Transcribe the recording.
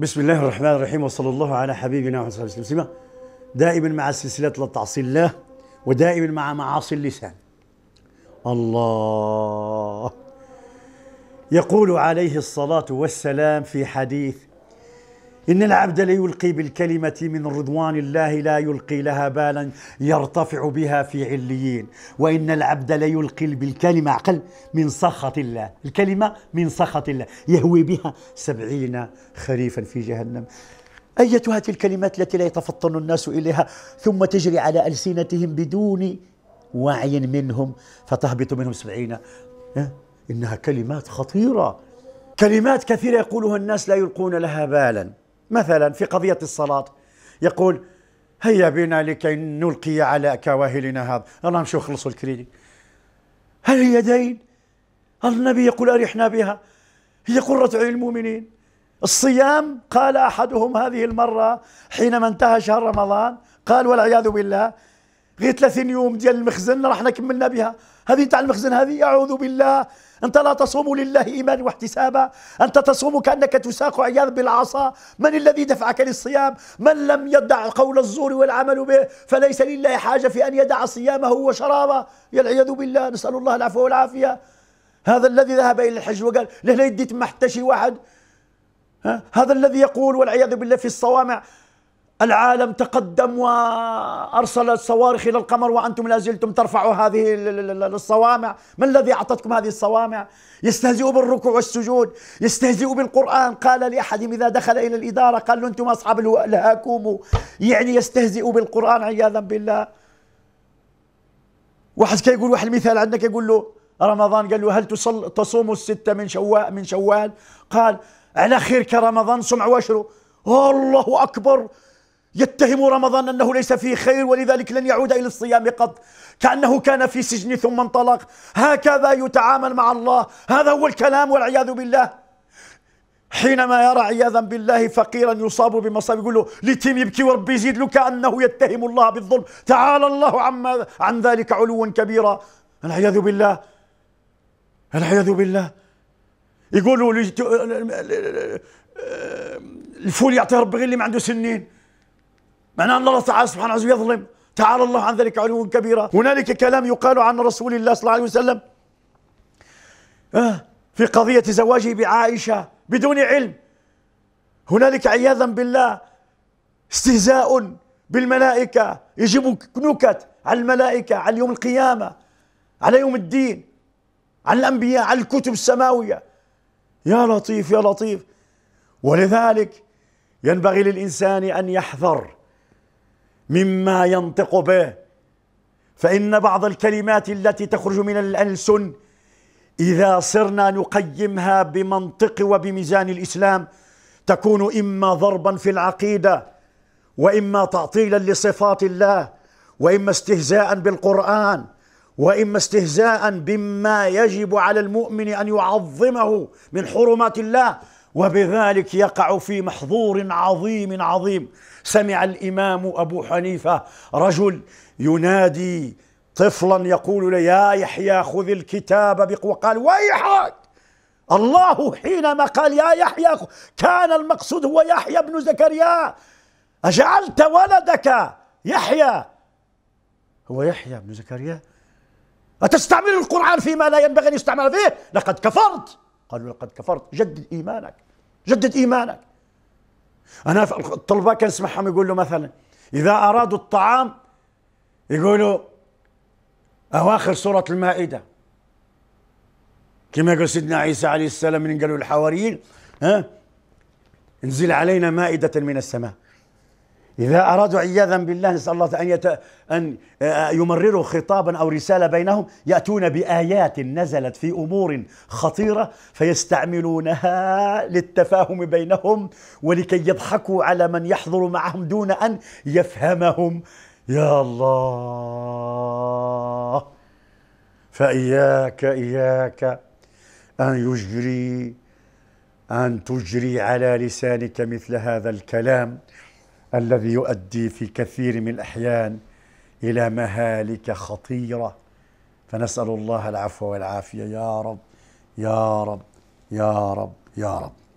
بسم الله الرحمن الرحيم وصلى الله على حبيبنا عليه وسلم دائما مع سلسلة لتعصي الله ودائما مع معاصي اللسان الله يقول عليه الصلاة والسلام في حديث إن العبد ليلقي بالكلمة من رضوان الله لا يلقي لها بالا يرتفع بها في عليين وإن العبد ليلقي بالكلمة عقل من سخط الله الكلمة من سخط الله يهوي بها سبعين خريفا في جهنم أيتها الكلمات التي لا يتفطن الناس إليها ثم تجري على ألسنتهم بدون وعي منهم فتهبط منهم سبعين إنها كلمات خطيرة كلمات كثيرة يقولها الناس لا يلقون لها بالا مثلا في قضية الصلاة يقول هيا بنا لكي نلقي على كواهلنا هذا اللهم شو خلصوا الكريدي هل هي دين النبي يقول أرحنا بها هي قرة عين المؤمنين الصيام قال أحدهم هذه المرة حينما انتهى شهر رمضان قال والعياذ بالله غير 30 يوم ديال المخزن رحنا كملنا بها هذه تاع المخزن هذه اعوذ بالله انت لا تصوم لله ايمان واحتسابا انت تصوم كانك تساق عياذ بالعصا من الذي دفعك للصيام من لم يدع قول الزور والعمل به فليس لله حاجه في ان يدع صيامه وشرابه يا العياذ بالله نسال الله العفو والعافيه هذا الذي ذهب الى الحج وقال له لا يدي تما حتى شي واحد هذا الذي يقول والعياذ بالله في الصوامع العالم تقدم وأرسل الصواريخ إلى القمر وأنتم لا زلتم ترفعوا هذه الصوامع ما الذي أعطتكم هذه الصوامع يستهزئوا بالركوع والسجود يستهزئوا بالقرآن قال لأحدهم إذا دخل إلى الإدارة قال له أنتم أصحاب الهاكوم يعني يستهزئوا بالقرآن عياذا بالله واحد كي يقول واحد مثال عندك يقول له رمضان قال له هل تصل تصوم الستة من شوال من شوال قال على خير كرمضان صم عواشره الله أكبر يتهم رمضان أنه ليس فيه خير ولذلك لن يعود إلى الصيام قط كأنه كان في سجن ثم انطلق هكذا يتعامل مع الله هذا هو الكلام والعياذ بالله حينما يرى عياذا بالله فقيرا يصاب بمصاب يقول له لتيم يبكي وربي يزيد له كأنه يتهم الله بالظلم تعالى الله عما عن ذلك علوا كبيرا العياذ بالله العياذ بالله يقولوا أه، أه، أه، الفول يعطيه ربي غير اللي ما عنده سنين معناه أن الله تعالى سبحانه وتعالى يظلم تعالى الله عن ذلك علوا كبيرا هنالك كلام يقال عن رسول الله صلى الله عليه وسلم آه، في قضية زواجه بعائشة بدون علم هنالك عياذا بالله استهزاء بالملائكة يجب نكت على الملائكة على يوم القيامة على يوم الدين على الأنبياء على الكتب السماوية يا لطيف يا لطيف ولذلك ينبغي للإنسان أن يحذر مما ينطق به فإن بعض الكلمات التي تخرج من الألسن إذا صرنا نقيمها بمنطق وبميزان الإسلام تكون إما ضربا في العقيدة وإما تعطيلا لصفات الله وإما استهزاء بالقرآن وإما استهزاء بما يجب على المؤمن أن يعظمه من حرمات الله وبذلك يقع في محظور عظيم عظيم سمع الامام ابو حنيفه رجل ينادي طفلا يقول لي يا يحيى خذ الكتاب بقوه قال ويحك الله حينما قال يا يحيى كان المقصود هو يحيى بن زكريا أجعلت ولدك يحيى هو يحيى بن زكريا أتستعمل القرآن فيما لا ينبغي أن يستعمل فيه لقد كفرت قالوا لقد كفرت جدد إيمانك جدد إيمانك أنا الطلبة كان يقولوا مثلا إذا أرادوا الطعام يقولوا أواخر سورة المائدة كما قال سيدنا عيسى عليه السلام من قالوا الحواريين ها انزل علينا مائدة من السماء إذا أرادوا عياذا بالله نسأل الله أن, يت... أن آه، آه، يمرروا خطابا أو رسالة بينهم يأتون بآيات نزلت في أمور خطيرة فيستعملونها للتفاهم بينهم ولكي يضحكوا على من يحضر معهم دون أن يفهمهم يا الله فإياك إياك أن يجري أن تجري على لسانك مثل هذا الكلام الذي يؤدي في كثير من الأحيان إلى مهالك خطيرة فنسأل الله العفو والعافية يا رب يا رب يا رب يا رب